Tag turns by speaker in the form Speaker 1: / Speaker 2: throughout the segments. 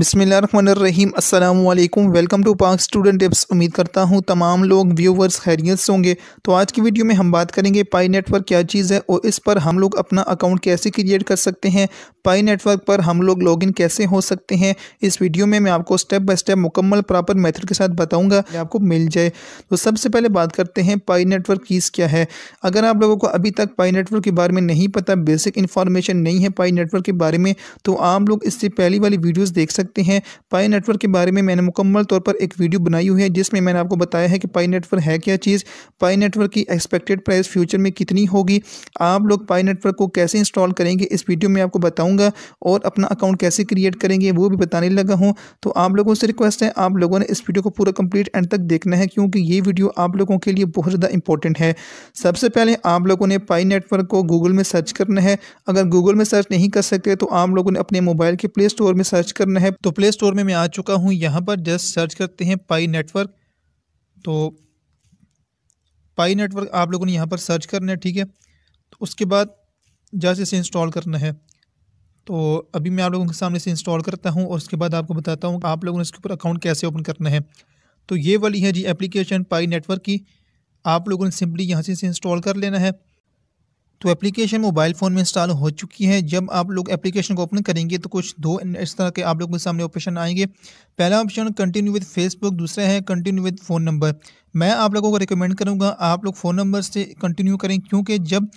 Speaker 1: बिसमीम अल्लाम welcome to Pak student tips उम्मीद करता हूँ तमाम लोग व्यूवर्स खैरियत से होंगे तो आज की वीडियो में हम बात करेंगे पाई नेटवर्क क्या चीज़ है और इस पर हम लोग अपना अकाउंट कैसे क्रिएट कर सकते हैं पाई नेटवर्क पर हम लोग लॉगिन कैसे हो सकते हैं इस वीडियो में मैं आपको स्टेप बाय स्टेप मुकम्मल प्रॉपर मेथड के साथ बताऊँगा आपको मिल जाए तो सबसे पहले बात करते हैं पाई नेटवर्क चीज़ क्या है अगर आप लोगों को अभी तक पाई नेटवर्क के बारे में नहीं पता बेसिक इन्फॉर्मेशन नहीं है पाई नेटवर्क के बारे में तो आप लोग इससे पहली वाली वीडियोज़ देख सकते सकते हैं पाई नेटवर्क के बारे में मैंने मुकम्मल तौर पर एक वीडियो बनाई हुई है जिसमें मैंने आपको बताया है कि पाई नेटवर्क है क्या चीज़ पाई नेटवर्क की एक्सपेक्टेड प्राइस फ्यूचर में कितनी होगी आप लोग पाई नेटवर्क को कैसे इंस्टॉल करेंगे इस वीडियो में आपको बताऊँगा और अपना अकाउंट कैसे क्रिएट करेंगे वो भी बताने लगा हूँ तो आप लोगों से रिक्वेस्ट है आप लोगों ने इस वीडियो को पूरा कंप्लीट एंड तक देखना है क्योंकि ये वीडियो आप लोगों के लिए बहुत ज़्यादा इंपॉर्टेंट है सबसे पहले आप लोगों ने पाई नेटवर्क को गूगल में सर्च करना है अगर गूगल में सर्च नहीं कर सकते तो आप लोगों ने अपने मोबाइल के प्ले स्टोर में सर्च करना है है तो प्ले स्टोर में मैं आ चुका हूँ यहाँ पर जस्ट सर्च करते हैं पाई नेटवर्क तो पाई नेटवर्क आप लोगों ने यहाँ पर सर्च करना है ठीक है तो उसके बाद जस्ट इसे इंस्टॉल करना है तो अभी मैं आप लोगों के सामने इसे इंस्टॉल करता हूँ और उसके बाद आपको बताता हूँ आप लोगों ने इसके ऊपर अकाउंट कैसे ओपन करना है तो ये वाली है जी एप्लीकेशन पाई नेटवर्क की आप लोगों ने सिंपली यहाँ से इसे इंस्टॉल कर लेना है तो एप्लीकेशन मोबाइल फ़ोन में इंस्टॉल हो चुकी है जब आप लोग एप्लीकेशन को ओपन करेंगे तो कुछ दो इस तरह के आप लोग के सामने ऑप्शन आएंगे पहला ऑप्शन कंटिन्यू विद फेसबुक दूसरा है कंटिन्यू विद फ़ोन नंबर मैं आप लोगों को रिकमेंड करूँगा आप लोग फ़ोन नंबर से कंटिन्यू करें क्योंकि जब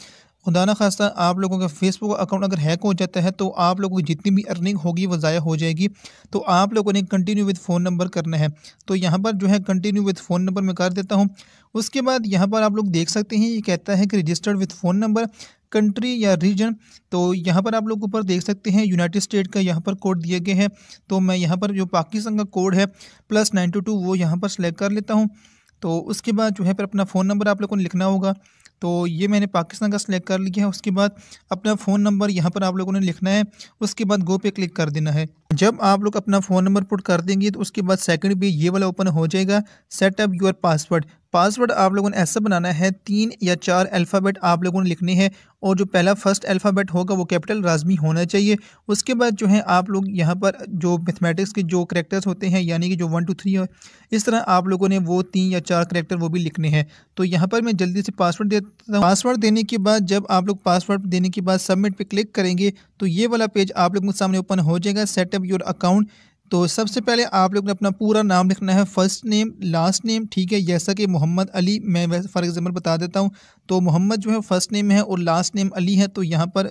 Speaker 1: खुदा ना खास्ता आप लोगों का फेसबुक अकाउंट अगर हैक हो जाता है तो आप लोगों की जितनी भी अर्निंग होगी वो ज़ाया हो जाएगी तो आप लोगों ने कंटिन्यू विद फ़ोन नंबर करना है तो यहाँ पर जो है कंटिन्यू विद फ़ोन नंबर मैं कर देता हूँ उसके बाद यहाँ पर आप लोग देख सकते हैं ये कहता है कि registered with phone number country या रीजन तो यहाँ पर आप लोग ऊपर देख सकते हैं यूनाइटेड स्टेट का यहाँ पर कोड दिए गए हैं तो मैं यहाँ पर जो पाकिस्तान का कोड है प्लस नाइन्टी टू वो यहाँ पर सेलेक्ट कर लेता हूँ तो उसके बाद जो है पर अपना फ़ोन नंबर आप लोगों ने लिखना होगा तो ये मैंने पाकिस्तान का सिलेक्ट कर लिया है उसके बाद अपना फ़ोन नंबर यहाँ पर आप लोगों ने लिखना है उसके बाद गो पे क्लिक कर देना है जब आप लोग अपना फ़ोन नंबर पुट कर देंगे तो उसके बाद सेकंड भी ये वाला ओपन हो जाएगा सेटअप योर पासवर्ड पासवर्ड आप लोगों ने ऐसा बनाना है तीन या चार अल्फ़ाबेट आप लोगों ने लिखने हैं और जो पहला फर्स्ट अल्फ़ाबेट होगा वो कैपिटल लाजमी होना चाहिए उसके बाद जो है आप लोग यहाँ पर जो मैथमेटिक्स के जो करेक्टर्स होते हैं यानी कि जो वन टू थ्री इस तरह आप लोगों ने वो तीन या चार करेक्टर वो भी लिखने हैं तो यहाँ पर मैं जल्दी से पासवर्ड देता हूँ पासवर्ड देने के बाद जब आप लोग पासवर्ड देने के बाद सबमिट पर क्लिक करेंगे तो ये वाला पेज आप लोगों के सामने ओपन हो जाएगा सेटअप योर अकाउंट तो सबसे पहले आप लोग ने अपना पूरा नाम लिखना है फर्स्ट नेम लास्ट नेम ठीक है जैसा कि मोहम्मद अली मैं फॉर एग्ज़ाम्पल बता देता हूँ तो मोहम्मद जो है फर्स्ट नेम है और लास्ट नेम अली है तो यहाँ पर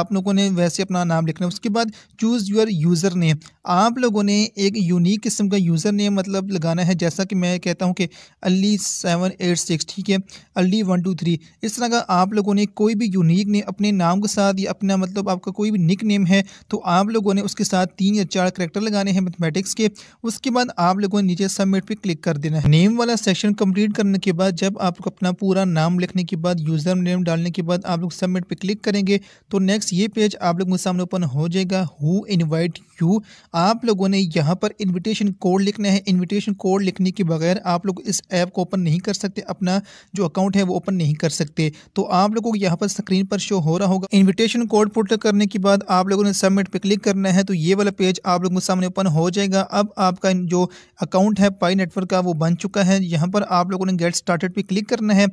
Speaker 1: आप लोगों ने वैसे अपना नाम लिखना है उसके बाद चूज़ योर यूज़र नेम आप लोगों ने एक यूनिक किस्म का यूज़र नेम मतलब लगाना है जैसा कि मैं कहता हूँ कि अली सेवन एट सिक्स ठीक है अली वन टू थ्री इस तरह का आप लोगों ने कोई भी यूनिक ने अपने नाम के साथ या अपना मतलब आपका कोई भी निक नेम है तो आप लोगों ने उसके साथ तीन या चार करेक्टर लगाने हैं मैथमेटिक्स के उसके बाद आप लोगों ने नीचे सबमिट पर क्लिक कर देना है नेम वाला सेक्शन कंप्लीट करने के बाद जब आपको अपना पूरा नाम लिखने के बाद यूज़र नेम डालने के बाद आप लोग सबमिट पे क्लिक करेंगे तो नेक्स्ट ये पेज आप लोग मेरे सामने ओपन हो जाएगा हु इनवाइट यू आप लोगों ने यहाँ पर इनविटेशन कोड लिखना है इनविटेशन कोड लिखने के बगैर आप लोग इस ऐप को ओपन नहीं कर सकते अपना जो अकाउंट है वो ओपन नहीं कर सकते तो आप लोगों को यहाँ पर स्क्रीन पर शो हो रहा होगा इन्विटेशन कोड पुट करने के बाद आप लोगों ने सबमिट पे क्लिक करना है तो ये वाला पेज आप लोगों के सामने ओपन हो जाएगा अब आपका जो अकाउंट है पाई नेटवर्क का वो बन चुका है यहाँ पर आप लोगों ने गेट स्टार्टेड पे क्लिक करना है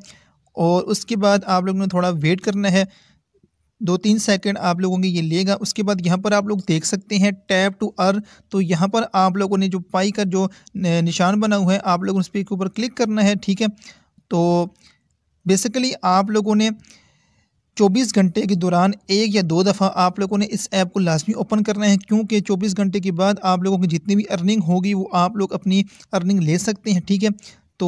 Speaker 1: और उसके बाद आप लोगों ने थोड़ा वेट करना है दो तीन सेकंड आप लोगों के ये लेगा उसके बाद यहाँ पर आप लोग देख सकते हैं टैप टू अर तो यहाँ पर आप लोगों ने जो पाई का जो निशान बना हुआ है आप लोगों ने उस पर ऊपर क्लिक करना है ठीक है तो बेसिकली आप लोगों ने 24 घंटे के दौरान एक या दो दफ़ा आप लोगों ने इस ऐप को लाजमी ओपन करना है क्योंकि 24 घंटे के बाद आप लोगों की जितनी भी अर्निंग होगी वो आप लोग अपनी अर्निंग ले सकते हैं ठीक है तो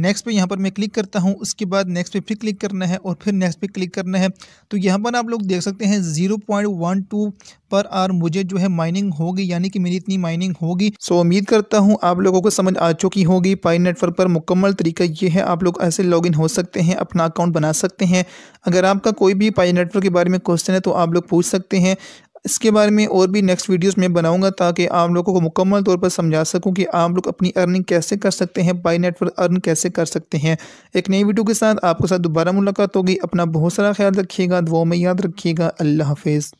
Speaker 1: नेक्स्ट पे यहाँ पर मैं क्लिक करता हूँ उसके बाद नेक्स्ट पे फिर क्लिक करना है और फिर नेक्स्ट पे क्लिक करना है तो यहाँ पर आप लोग देख सकते हैं जीरो पॉइंट वन टू पर आर मुझे जो है माइनिंग होगी यानी कि मेरी इतनी माइनिंग होगी सो so, उम्मीद करता हूँ आप लोगों को समझ आ चुकी होगी पाई नेटवर्क पर मुकम्मल तरीका ये है आप लोग ऐसे लॉग हो सकते हैं अपना अकाउंट बना सकते हैं अगर आपका कोई भी पाई नेटवर्क के बारे में क्वेश्चन है तो आप लोग पूछ सकते हैं इसके बारे में और भी नेक्स्ट वीडियोस में बनाऊंगा ताकि आप लोगों को मुकम्मल तौर पर समझा सकूं कि आप लोग अपनी अर्निंग कैसे कर सकते हैं बाई नेटवर्क अर्न कैसे कर सकते हैं एक नई वीडियो के साथ आपके साथ दोबारा मुलाकात होगी अपना बहुत सारा ख्याल रखिएगा दुआ में याद रखिएगा अल्लाह हाफिज़